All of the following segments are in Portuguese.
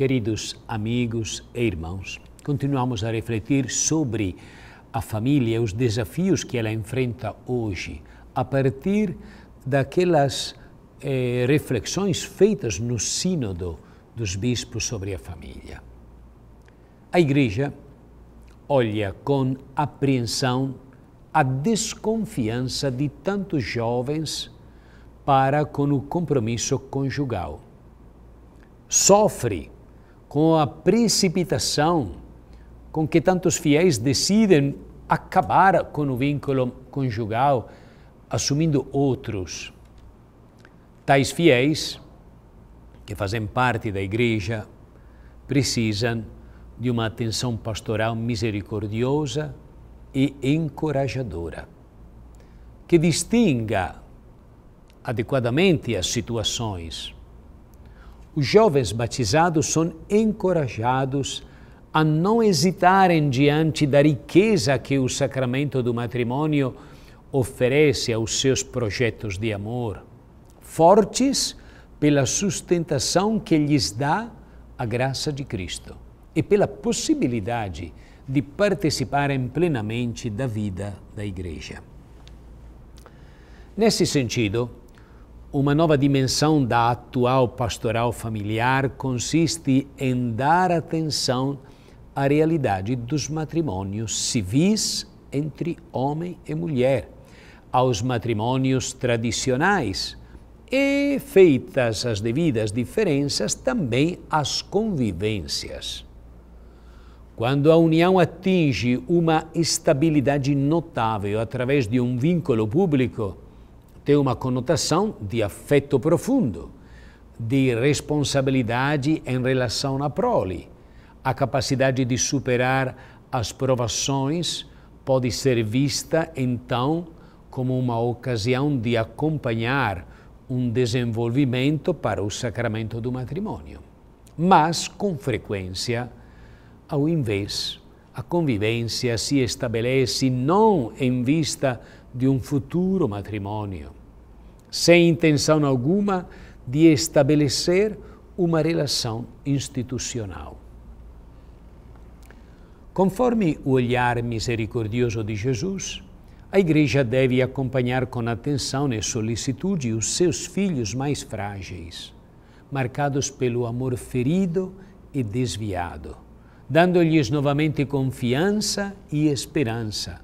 Queridos amigos e irmãos, continuamos a refletir sobre a família, os desafios que ela enfrenta hoje, a partir daquelas eh, reflexões feitas no Sínodo dos Bispos sobre a família. A Igreja olha com apreensão a desconfiança de tantos jovens para com o compromisso conjugal. Sofre com a precipitação com que tantos fiéis decidem acabar com o vínculo conjugal, assumindo outros. Tais fiéis, que fazem parte da igreja, precisam de uma atenção pastoral misericordiosa e encorajadora, que distinga adequadamente as situações os jovens batizados são encorajados a não hesitarem diante da riqueza que o sacramento do matrimônio oferece aos seus projetos de amor, fortes pela sustentação que lhes dá a graça de Cristo e pela possibilidade de participarem plenamente da vida da Igreja. Nesse sentido, uma nova dimensão da atual pastoral familiar consiste em dar atenção à realidade dos matrimônios civis entre homem e mulher, aos matrimônios tradicionais e, feitas as devidas diferenças, também às convivências. Quando a união atinge uma estabilidade notável através de um vínculo público, tem uma conotação de afeto profundo, de responsabilidade em relação à prole. A capacidade de superar as provações pode ser vista, então, como uma ocasião de acompanhar um desenvolvimento para o sacramento do matrimônio. Mas, com frequência, ao invés, a convivência se estabelece não em vista de um futuro matrimônio, sem intenção alguma de estabelecer uma relação institucional. Conforme o olhar misericordioso de Jesus, a Igreja deve acompanhar com atenção e solicitude os seus filhos mais frágeis, marcados pelo amor ferido e desviado, dando-lhes novamente confiança e esperança,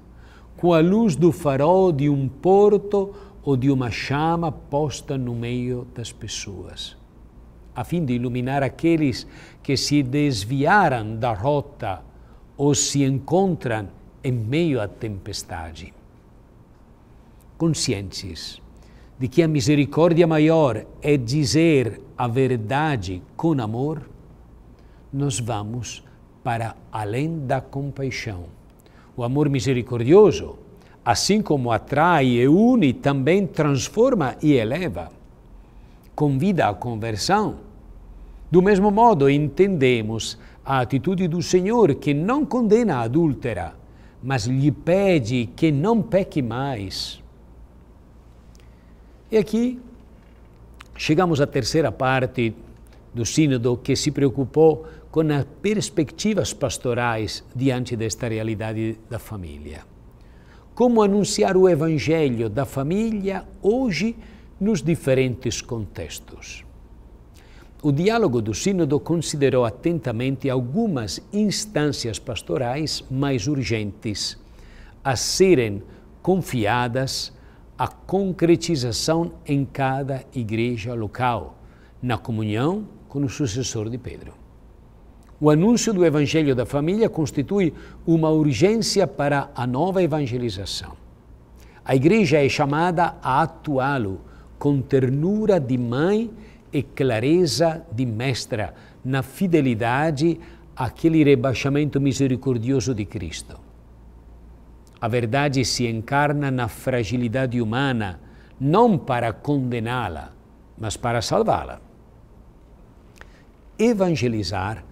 com a luz do farol de um porto ou de uma chama posta no meio das pessoas, a fim de iluminar aqueles que se desviaram da rota ou se encontram em meio à tempestade. Conscientes de que a misericórdia maior é dizer a verdade com amor, nós vamos para além da compaixão. O amor misericordioso assim como atrai e une, também transforma e eleva, convida à conversão. Do mesmo modo, entendemos a atitude do Senhor que não condena a adúltera, mas lhe pede que não peque mais. E aqui chegamos à terceira parte do Sínodo que se preocupou com as perspectivas pastorais diante desta realidade da família como anunciar o Evangelho da família hoje nos diferentes contextos. O diálogo do Sínodo considerou atentamente algumas instâncias pastorais mais urgentes a serem confiadas à concretização em cada igreja local, na comunhão com o sucessor de Pedro. O anúncio do Evangelho da família constitui uma urgência para a nova evangelização. A Igreja é chamada a atuá-lo com ternura de mãe e clareza de mestra, na fidelidade àquele rebaixamento misericordioso de Cristo. A verdade se encarna na fragilidade humana, não para condená-la, mas para salvá-la. Evangelizar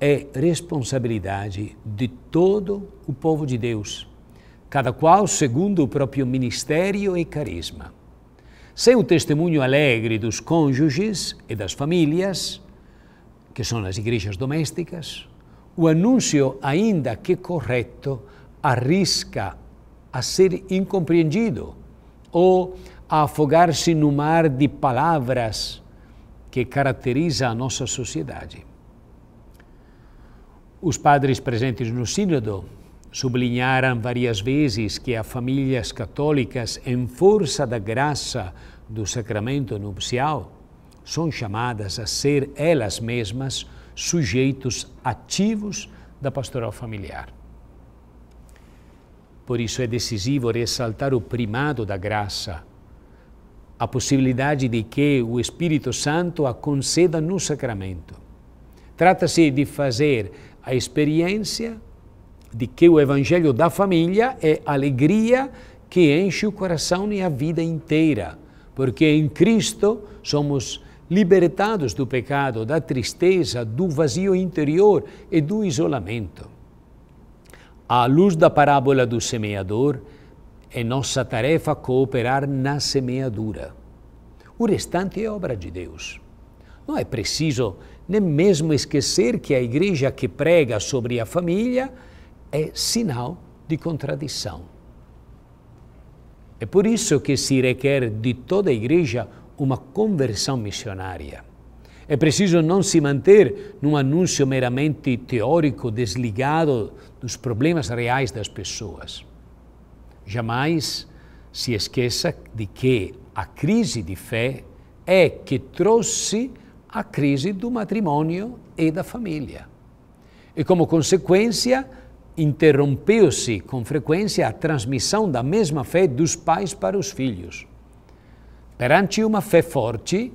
é responsabilidade de todo o povo de Deus, cada qual segundo o próprio ministério e carisma. Sem o testemunho alegre dos cônjuges e das famílias, que são as igrejas domésticas, o anúncio, ainda que correto, arrisca a ser incompreendido ou a afogar-se no mar de palavras que caracteriza a nossa sociedade. Os padres presentes no Sínodo sublinharam várias vezes que as famílias católicas, em força da graça do sacramento nupcial, são chamadas a ser elas mesmas sujeitos ativos da pastoral familiar. Por isso é decisivo ressaltar o primado da graça, a possibilidade de que o Espírito Santo a conceda no sacramento Trata-se de fazer a experiência de que o Evangelho da família é alegria que enche o coração e a vida inteira, porque em Cristo somos libertados do pecado, da tristeza, do vazio interior e do isolamento. À luz da parábola do semeador, é nossa tarefa cooperar na semeadura. O restante é obra de Deus. Não é preciso nem mesmo esquecer que a igreja que prega sobre a família é sinal de contradição. É por isso que se requer de toda a igreja uma conversão missionária. É preciso não se manter num anúncio meramente teórico, desligado dos problemas reais das pessoas. Jamais se esqueça de que a crise de fé é que trouxe a crise do matrimônio e da família. E como consequência, interrompeu-se com frequência a transmissão da mesma fé dos pais para os filhos. Perante uma fé forte,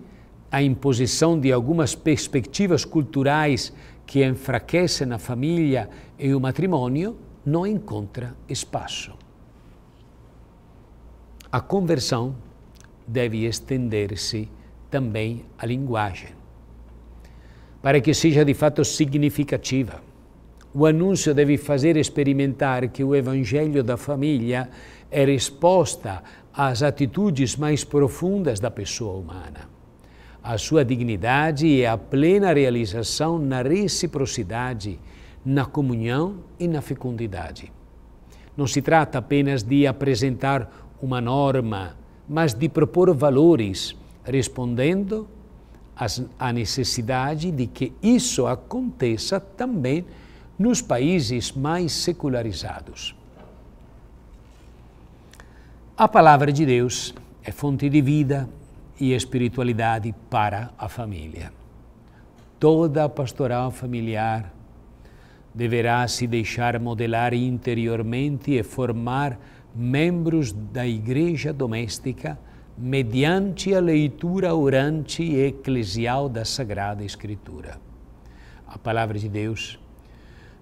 a imposição de algumas perspectivas culturais que enfraquecem a família e o matrimônio não encontra espaço. A conversão deve estender-se também à linguagem para que seja de fato significativa. O anúncio deve fazer experimentar que o evangelho da família é resposta às atitudes mais profundas da pessoa humana. A sua dignidade e a plena realização na reciprocidade, na comunhão e na fecundidade. Não se trata apenas de apresentar uma norma, mas de propor valores, respondendo a necessidade de que isso aconteça também nos países mais secularizados. A palavra de Deus é fonte de vida e espiritualidade para a família. Toda a pastoral familiar deverá se deixar modelar interiormente e formar membros da igreja doméstica mediante a leitura orante e eclesial da Sagrada Escritura. A palavra de Deus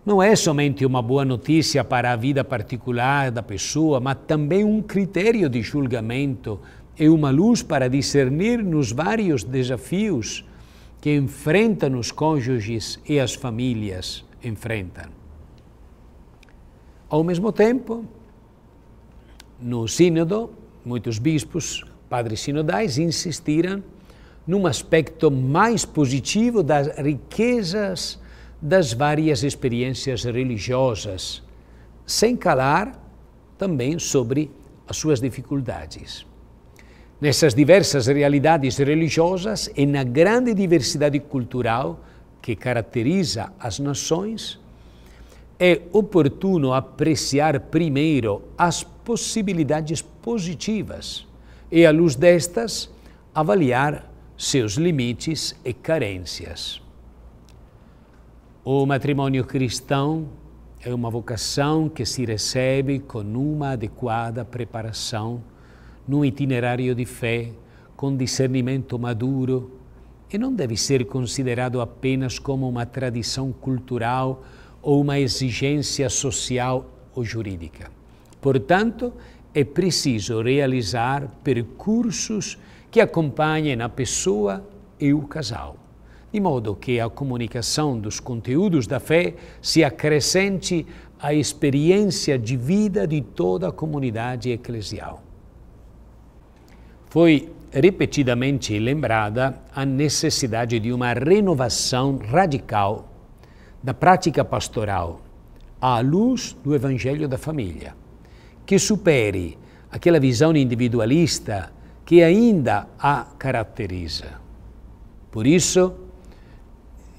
não é somente uma boa notícia para a vida particular da pessoa, mas também um critério de julgamento e uma luz para discernir nos vários desafios que enfrentam os cônjuges e as famílias enfrentam. Ao mesmo tempo, no Sínodo, muitos bispos padres sinodais insistiram num aspecto mais positivo das riquezas das várias experiências religiosas, sem calar também sobre as suas dificuldades. Nessas diversas realidades religiosas e na grande diversidade cultural que caracteriza as nações, é oportuno apreciar primeiro as possibilidades positivas e, à luz destas, avaliar seus limites e carências. O matrimônio cristão é uma vocação que se recebe com uma adequada preparação, num itinerário de fé, com discernimento maduro, e não deve ser considerado apenas como uma tradição cultural ou uma exigência social ou jurídica. Portanto, é preciso realizar percursos que acompanhem a pessoa e o casal, de modo que a comunicação dos conteúdos da fé se acrescente à experiência de vida de toda a comunidade eclesial. Foi repetidamente lembrada a necessidade de uma renovação radical da prática pastoral à luz do Evangelho da Família que supere aquela visão individualista que ainda a caracteriza. Por isso,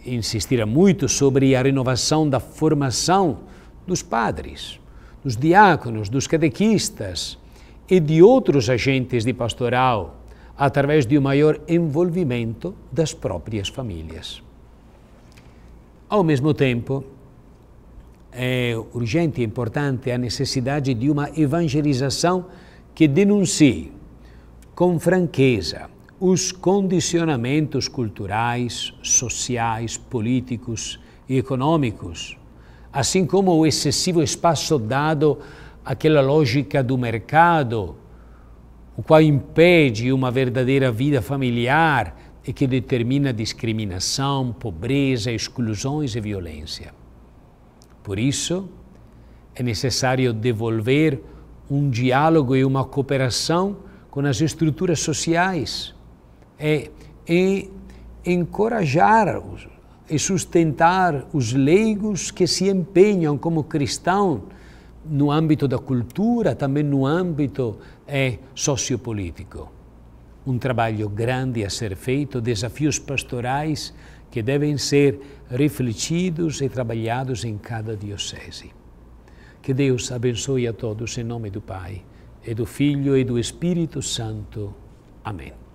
insistirá muito sobre a renovação da formação dos padres, dos diáconos, dos catequistas e de outros agentes de pastoral, através de um maior envolvimento das próprias famílias. Ao mesmo tempo, é urgente e importante a necessidade de uma evangelização que denuncie com franqueza os condicionamentos culturais, sociais, políticos e econômicos, assim como o excessivo espaço dado àquela lógica do mercado, o qual impede uma verdadeira vida familiar e que determina discriminação, pobreza, exclusões e violência. Por isso, é necessário devolver um diálogo e uma cooperação com as estruturas sociais e, é, e é encorajar os, e é sustentar os leigos que se empenham como cristãos no âmbito da cultura, também no âmbito é, sociopolítico. Um trabalho grande a ser feito, desafios pastorais que devem ser refletidos e trabalhados em cada diocese. Que Deus abençoe a todos em nome do Pai, e do Filho e do Espírito Santo. Amém.